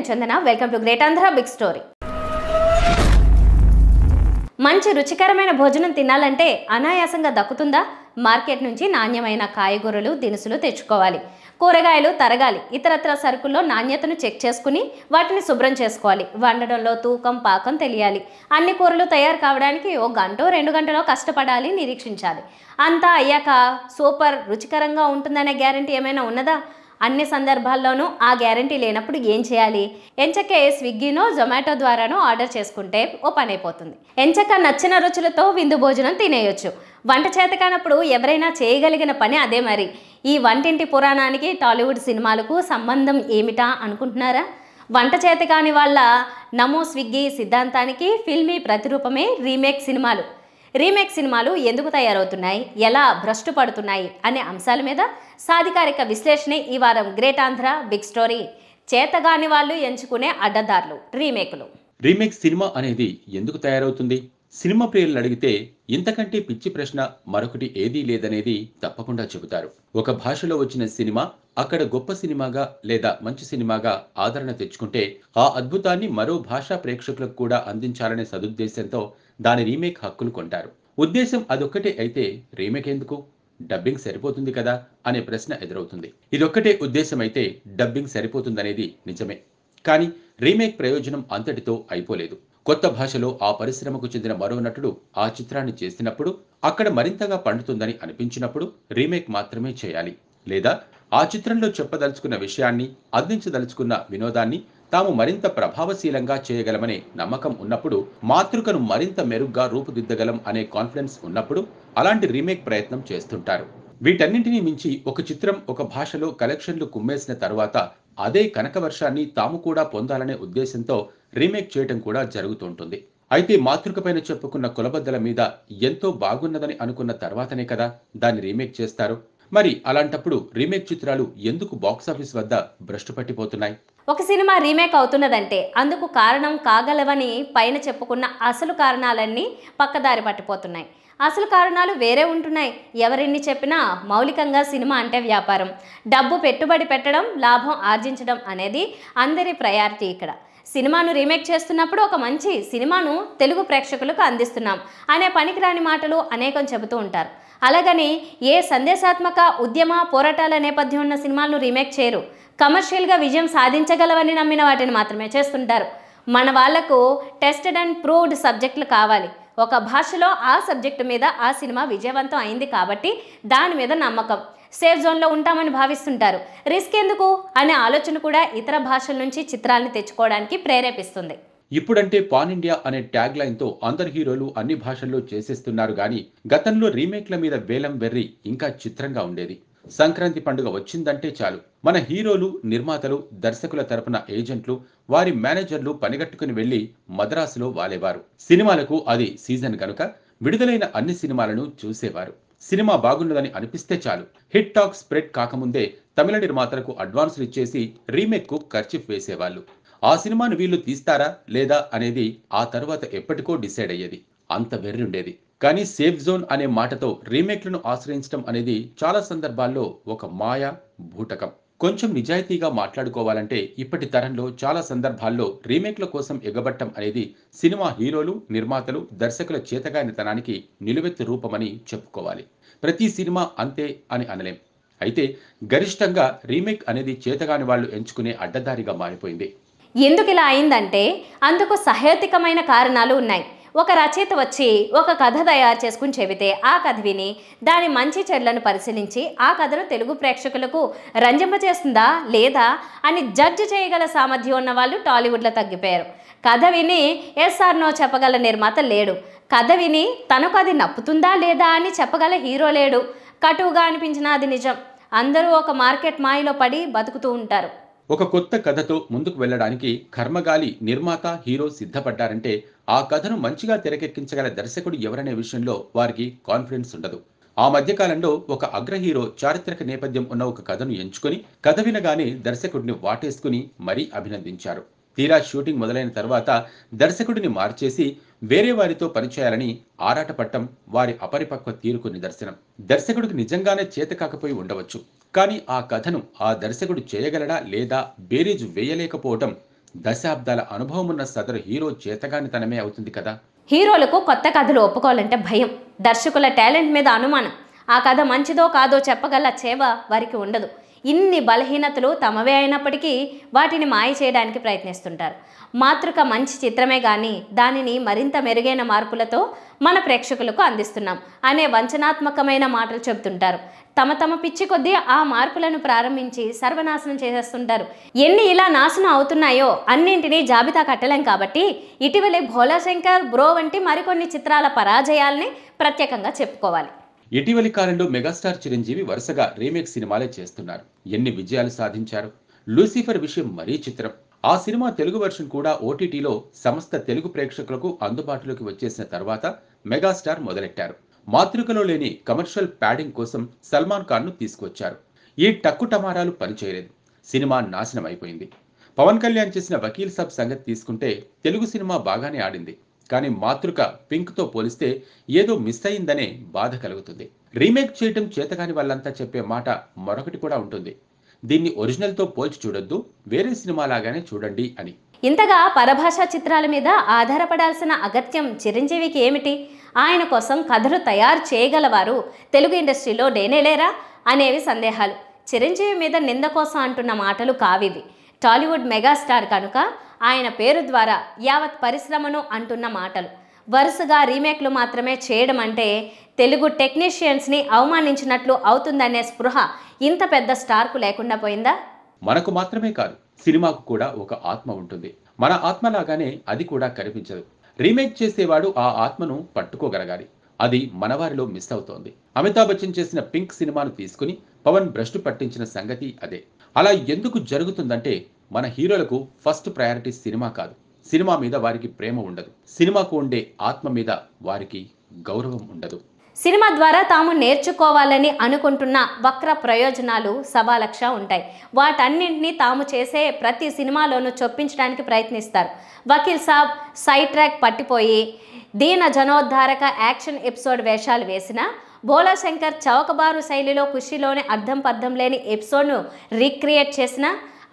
నేను Chandana welcome to Great Andhra big story మంచి రుచికరమైన భోజనం తినాలంటే అనాయాసంగా దక్కుతుందా మార్కెట్ నుంచి నాణ్యమైన కాయగూరలు దినుసులు తెచ్చుకోవాలి కూరగాయలు తరగాలి ఇతరత్ర సరుకుల్లో నాణ్యతను చెక్ చేసుకుని వాటిని శుభ్రం చేసుకోవాలి వండడంలో తూకం పాకం తెలియాలి అన్ని కూరలు తయారు కావడానికి ఓ గంట రెండు గంటలో కష్టపడాలి నిరీక్షించాలి అంతా అయ్యాక సూపర్ రుచికరంగా ఉంటుందనే గ్యారంటీ ఏమైనా ఉన్నదా అన్ని సందర్భాల్లోనూ ఆ గ్యారంటీ లేనప్పుడు ఏం చేయాలి ఎంచక స్విగ్గీనో జొమాటో ద్వారానో ఆర్డర్ చేసుకుంటే ఓ పని అయిపోతుంది ఎంచక నచ్చిన రుచులతో విందు భోజనం తినేయొచ్చు వంట చేత కానప్పుడు ఎవరైనా చేయగలిగిన పని అదే మరి ఈ వంటింటి పురాణానికి టాలీవుడ్ సినిమాలకు సంబంధం ఏమిటా అనుకుంటున్నారా వంట చేత కాని వాళ్ళ నమో స్విగ్గీ సిద్ధాంతానికి ఫిల్మీ ప్రతిరూపమే రీమేక్ సినిమాలు రీమేక్ సినిమాలు ఎందుకు తయారవుతున్నాయి ఎలా భ్రష్టు పడుతున్నాయి అనే అంశాల మీద సాధికారిక విశ్లేషణ ఈ వారం గ్రేట్ ఆంధ్ర బిగ్ స్టోరీ చేతగాని వాళ్ళు ఎంచుకునే అడ్డదారులు రీమేక్లు రీమేక్ సినిమా అనేది ఎందుకు తయారవుతుంది సినిమా ప్రియులను అడిగితే ఇంతకంటే పిచ్చి ప్రశ్న మరొకటి ఏదీ లేదనేది తప్పకుండా చెబుతారు ఒక భాషలో వచ్చిన సినిమా అక్కడ గొప్ప సినిమాగా లేదా మంచి సినిమాగా ఆదరణ తెచ్చుకుంటే ఆ అద్భుతాన్ని మరో భాషా ప్రేక్షకులకు కూడా అందించాలనే సదుద్దేశంతో దాని రీమేక్ హక్కులు కొంటారు ఉద్దేశం అదొక్కటే అయితే రీమేక్ ఎందుకు డబ్బింగ్ సరిపోతుంది కదా అనే ప్రశ్న ఎదురవుతుంది ఇదొక్కటే ఉద్దేశం అయితే డబ్బింగ్ సరిపోతుందనేది నిజమే కానీ రీమేక్ ప్రయోజనం అంతటితో అయిపోలేదు కొత్త భాషలో ఆ పరిశ్రమకు చెందిన మరో నటుడు ఆ చిత్రాన్ని చేసినప్పుడు అక్కడ మరింతగా పండుతుందని అనిపించినప్పుడు రీమేక్ మాత్రమే చేయాలి లేదా ఆ చిత్రంలో చెప్పదలుచుకున్న విషయాన్ని అందించదలుచుకున్న వినోదాన్ని తాము మరింత ప్రభావశీలంగా చేయగలమనే నమ్మకం ఉన్నప్పుడు మాతృకను మరింత మెరుగ్గా రూపుదిద్దగలం అనే కాన్ఫిడెన్స్ ఉన్నప్పుడు అలాంటి రీమేక్ ప్రయత్నం చేస్తుంటారు వీటన్నింటినీ మించి ఒక చిత్రం ఒక భాషలో కలెక్షన్లు కుమ్మేసిన తర్వాత అదే కనకవర్షాన్ని తాము కూడా పొందాలనే ఉద్దేశంతో రీమేక్ చేయటం కూడా జరుగుతుంటుంది అయితే మాతృకపైన చెప్పుకున్న కులబద్దల మీద ఎంతో బాగున్నదని అనుకున్న తర్వాతనే కదా దాన్ని రీమేక్ చేస్తారు మరి అలాంటప్పుడు రీమేక్ చిత్రాలు ఎందుకు బాక్సాఫీస్ వద్ద భ్రష్టు పట్టిపోతున్నాయి ఒక సినిమా రీమేక్ అవుతున్నదంటే అందుకు కారణం కాగలవని పైన చెప్పుకున్న అసలు కారణాలన్నీ పక్కదారి పట్టిపోతున్నాయి అసలు కారణాలు వేరే ఉంటున్నాయి ఎవరిన్ని చెప్పినా మౌలికంగా సినిమా అంటే వ్యాపారం డబ్బు పెట్టుబడి పెట్టడం లాభం ఆర్జించడం అనేది అందరి ప్రయారిటీ ఇక్కడ సినిమాను రీమేక్ చేస్తున్నప్పుడు ఒక మంచి సినిమాను తెలుగు ప్రేక్షకులకు అందిస్తున్నాం అనే పనికిరాని మాటలు అనేకం చెబుతూ ఉంటారు అలాగని ఏ సందేశాత్మక ఉద్యమ పోరాటాల నేపథ్యం ఉన్న సినిమాలను రీమేక్ చేయరు కమర్షియల్గా విజయం సాధించగలవని నమ్మిన వాటిని మాత్రమే చేస్తుంటారు మన వాళ్లకు టెస్టెడ్ అండ్ ప్రూవ్డ్ సబ్జెక్టులు కావాలి ఒక భాషలో ఆ సబ్జెక్టు మీద ఆ సినిమా విజయవంతం అయింది కాబట్టి దాని మీద నమ్మకం సేఫ్ జోన్లో ఉంటామని భావిస్తుంటారు రిస్క్ ఎందుకు అనే ఆలోచన కూడా ఇతర భాషల నుంచి చిత్రాలను తెచ్చుకోవడానికి ప్రేరేపిస్తుంది ఇప్పుడంటే పాన్ ఇండియా అనే ట్యాగ్ లైన్తో అందరు హీరోలు అన్ని భాషల్లో చేసేస్తున్నారు కానీ గతంలో రీమేక్ల మీద వేలం వెర్రి ఇంకా చిత్రంగా ఉండేది సంక్రాంతి పండుగ వచ్చిందంటే చాలు మన హీరోలు నిర్మాతలు దర్శకుల తరపున ఏజెంట్లు వారి మేనేజర్లు పనిగట్టుకుని వెళ్లి మద్రాసులో వాలేవారు సినిమాలకు అది సీజన్ గనుక విడుదలైన అన్ని సినిమాలను చూసేవారు సినిమా బాగున్నదని అనిపిస్తే చాలు హిట్ టాక్ స్ప్రెడ్ కాకముందే తమిళ నిర్మాతలకు అడ్వాన్సులు ఇచ్చేసి రీమేక్ కు ఖర్చు వేసేవాళ్ళు ఆ సినిమాను వీళ్ళు తీస్తారా లేదా అనేది ఆ తర్వాత ఎప్పటికో డిసైడ్ అయ్యేది అంత వెర్రుండేది కానీ సేఫ్ జోన్ అనే మాటతో రీమేక్లను ఆశ్రయించడం అనేది చాలా సందర్భాల్లో ఒక మాయ భూటకం కొంచెం నిజాయితీగా మాట్లాడుకోవాలంటే ఇప్పటి తరంలో చాలా సందర్భాల్లో రీమేక్ల కోసం ఎగబట్టం అనేది సినిమా హీరోలు నిర్మాతలు దర్శకుల చేతగానితనానికి నిలువెత్తు రూపమని చెప్పుకోవాలి ప్రతి సినిమా అంతే అని అనలేం అయితే గరిష్టంగా రీమేక్ అనేది చేతగాని వాళ్ళు ఎంచుకునే అడ్డదారిగా మారిపోయింది ఎందుకు ఇలా అయిందంటే అందుకు సహేతికమైన కారణాలు ఉన్నాయి ఒక రచయిత వచ్చి ఒక కథ తయారు చేసుకుని చెబితే ఆ కథ విని దాని మంచి చెడ్లను పరిశీలించి ఆ కథను తెలుగు ప్రేక్షకులకు రంజింపజేస్తుందా లేదా అని జడ్జ్ చేయగల సామర్థ్యం ఉన్న వాళ్ళు టాలీవుడ్లో తగ్గిపోయారు కథ విని ఎస్ఆర్నో చెప్పగల నిర్మాత లేడు కథ విని తనకు అది నప్పుతుందా లేదా అని చెప్పగల హీరో లేడు కటువుగా అనిపించినా అది నిజం అందరూ ఒక మార్కెట్ మాయలో పడి బతుకుతూ ఉంటారు ఒక కొత్త కథతో ముందుకు వెళ్ళడానికి కర్మగాలి నిర్మాత హీరో సిద్ధపడ్డారంటే ఆ కథను మంచిగా తెరకెక్కించగల దర్శకుడు ఎవరనే విషయంలో వారికి కాన్ఫిడెన్స్ ఉండదు ఆ మధ్యకాలంలో ఒక అగ్ర హీరో చారిత్రక నేపథ్యం ఉన్న ఒక కథను ఎంచుకుని కథ వినగానే దర్శకుడిని వాటేసుకుని మరీ అభినందించారు తీరా షూటింగ్ మొదలైన తర్వాత దర్శకుడిని మార్చేసి వేరే వారితో పనిచేయాలని ఆరాటపడటం వారి అపరిపక్వ తీరుకు నిదర్శనం దర్శకుడికి నిజంగానే చేత కాకపోయి ఉండవచ్చు కానీ ఆ కథను ఆ దర్శకుడు చేయగలడా లేదా బేరీజు వేయలేకపోవటం దశాబ్దాల అనుభవం ఉన్న సదరు హీరో చేతగానితనమే అవుతుంది కదా హీరోలకు కొత్త కథలు ఒప్పుకోవాలంటే భయం దర్శకుల టాలెంట్ మీద అనుమానం ఆ కథ మంచిదో కాదో చెప్పగల చేవ వారికి ఉండదు ఇన్ని బలహీనతలు తమవే అయినప్పటికీ వాటిని మాయ చేయడానికి ప్రయత్నిస్తుంటారు మాతృక మంచి చిత్రమే కానీ దానిని మరింత మెరుగైన మార్పులతో మన ప్రేక్షకులకు అందిస్తున్నాం అనే వంచనాత్మకమైన మాటలు చెబుతుంటారు తమ తమ పిచ్చి కొద్దీ ఆ మార్పులను ప్రారంభించి సర్వనాశనం చేసేస్తుంటారు ఎన్ని ఇలా నాశనం అవుతున్నాయో అన్నింటినీ జాబితా కట్టలేం కాబట్టి ఇటీవలే భోలాశంకర్ బ్రో వంటి మరికొన్ని చిత్రాల పరాజయాల్ని ప్రత్యేకంగా చెప్పుకోవాలి ఇటీవలి కాలంలో మెగాస్టార్ చిరంజీవి వరుసగా రీమేక్ సినిమాలే చేస్తున్నారు ఎన్ని విజయాలు సాధించారు లూసిఫర్ విషయం మరీ చిత్రం ఆ సినిమా తెలుగు వెర్షన్ కూడా ఓటీటీలో సమస్త తెలుగు ప్రేక్షకులకు అందుబాటులోకి వచ్చేసిన తర్వాత మెగాస్టార్ మొదలెట్టారు మాతృకలో లేని కమర్షియల్ ప్యాడింగ్ కోసం సల్మాన్ ఖాన్ ను తీసుకొచ్చారు ఈ టక్కు టమారాలు పనిచేయలేదు సినిమా నాశనం అయిపోయింది పవన్ కళ్యాణ్ చేసిన వకీల్ సాబ్ సంగతి తీసుకుంటే తెలుగు సినిమా బాగానే ఆడింది కానీ మాతృక పింక్తో పోలిస్తే ఏదో మిస్ అయిందనే బాధ కలుగుతుంది రీమేక్ చేయటం చేతకాని వాళ్ళంతా చెప్పే మాట మరొకటి కూడా ఉంటుంది దీన్ని ఒరిజినల్తో పోల్చి చూడొద్దు వేరే సినిమా లాగానే చూడండి అని ఇంతగా పరభాషా చిత్రాల మీద ఆధారపడాల్సిన అగత్యం చిరంజీవికి ఏమిటి ఆయన కోసం కథలు తయారు చేయగలవారు తెలుగు ఇండస్ట్రీలో లేరా అనేవి సందేహాలు చిరంజీవి మీద నింద కోసం అంటున్న మాటలు కావివి టాలీవుడ్ మెగాస్టార్ కనుక ఆయన పేరు ద్వారా యావత్ పరిశ్రమను అంటున్న మాటలు వరుసగా రీమేక్లు మాత్రమే చేయడం అంటే తెలుగు టెక్నీషియన్స్ని అవమానించినట్లు అవుతుందనే స్పృహ ఇంత పెద్ద స్టార్కు లేకుండా పోయిందా మనకు మాత్రమే కాదు సినిమాకు కూడా ఒక ఆత్మ ఉంటుంది మన ఆత్మలాగానే అది కూడా కనిపించదు రీమేక్ చేసేవాడు ఆ ఆత్మను పట్టుకోగలగాలి అది మనవారిలో మిస్ అవుతోంది అమితాబ్ బచ్చన్ చేసిన పింక్ సినిమాను తీసుకుని పవన్ భ్రష్టు పట్టించిన సంగతి అదే అలా ఎందుకు జరుగుతుందంటే మన హీరోలకు ఫస్ట్ ప్రయారిటీ సినిమా కాదు సినిమా మీద వారికి ప్రేమ ఉండదు సినిమాకు ఉండే ఆత్మ మీద వారికి గౌరవం ఉండదు సినిమా ద్వారా తాము నేర్చుకోవాలని అనుకుంటున్న వక్ర ప్రయోజనాలు సవాలక్ష ఉంటాయి వాటన్నింటినీ తాము చేసే ప్రతి సినిమాలోనూ చొప్పించడానికి ప్రయత్నిస్తారు వకీల్ సాబ్ సైట్రాక్ పట్టిపోయి దీన జనోద్ధారక యాక్షన్ ఎపిసోడ్ వేషాలు వేసిన భోలాశంకర్ చౌకబారు శైలిలో కుషిలోనే అర్థం పర్థం లేని ఎపిసోడ్ను రీక్రియేట్ చేసిన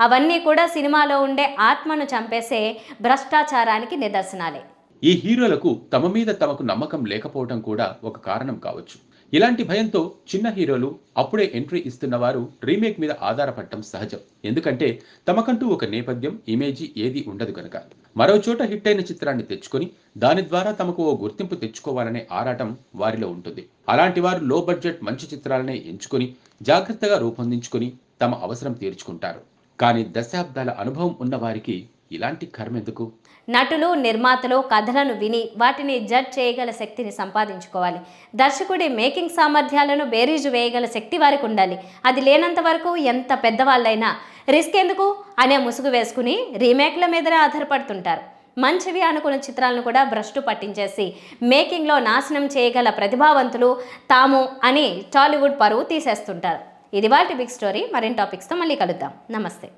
అవన్నీ కూడా సినిమాలో ఉండే ఆత్మను చంపేసే భ్రష్టాచారానికి నిదర్శనాలే ఈ హీరోలకు తమ మీద తమకు నమ్మకం లేకపోవడం కూడా ఒక కారణం కావచ్చు ఇలాంటి భయంతో చిన్న హీరోలు అప్పుడే ఎంట్రీ ఇస్తున్న వారు రీమేక్ మీద ఆధారపడటం సహజం ఎందుకంటే తమకంటూ ఒక నేపథ్యం ఇమేజీ ఏది ఉండదు కనుక మరో చోట హిట్ అయిన చిత్రాన్ని తెచ్చుకొని దాని ద్వారా తమకు ఓ గుర్తింపు తెచ్చుకోవాలనే ఆరాటం వారిలో ఉంటుంది అలాంటి వారు లో బడ్జెట్ మంచి చిత్రాలనే ఎంచుకొని జాగ్రత్తగా రూపొందించుకొని తమ అవసరం తీర్చుకుంటారు కానీ దశాబ్దాల అనుభవం ఉన్నవారికి ఇలాంటి కర్మెందుకు నటులు నిర్మాతలు కథలను విని వాటిని జడ్జ్ చేయగల శక్తిని సంపాదించుకోవాలి దర్శకుడి మేకింగ్ సామర్థ్యాలను బేరీజు వేయగల శక్తి వారికి ఉండాలి అది లేనంత వరకు ఎంత పెద్దవాళ్ళైనా రిస్క్ ఎందుకు అనే ముసుగు వేసుకుని రీమేక్ల మీదనే ఆధారపడుతుంటారు మంచివి అనుకున్న చిత్రాలను కూడా భ్రష్టు పట్టించేసి మేకింగ్లో నాశనం చేయగల ప్రతిభావంతులు తాము అని టాలీవుడ్ పరువు తీసేస్తుంటారు ఇది వాళ్ళ బిగ్ స్టోరీ మరిన్ని టాపిక్స్తో మళ్ళీ కలుద్దాం నమస్తే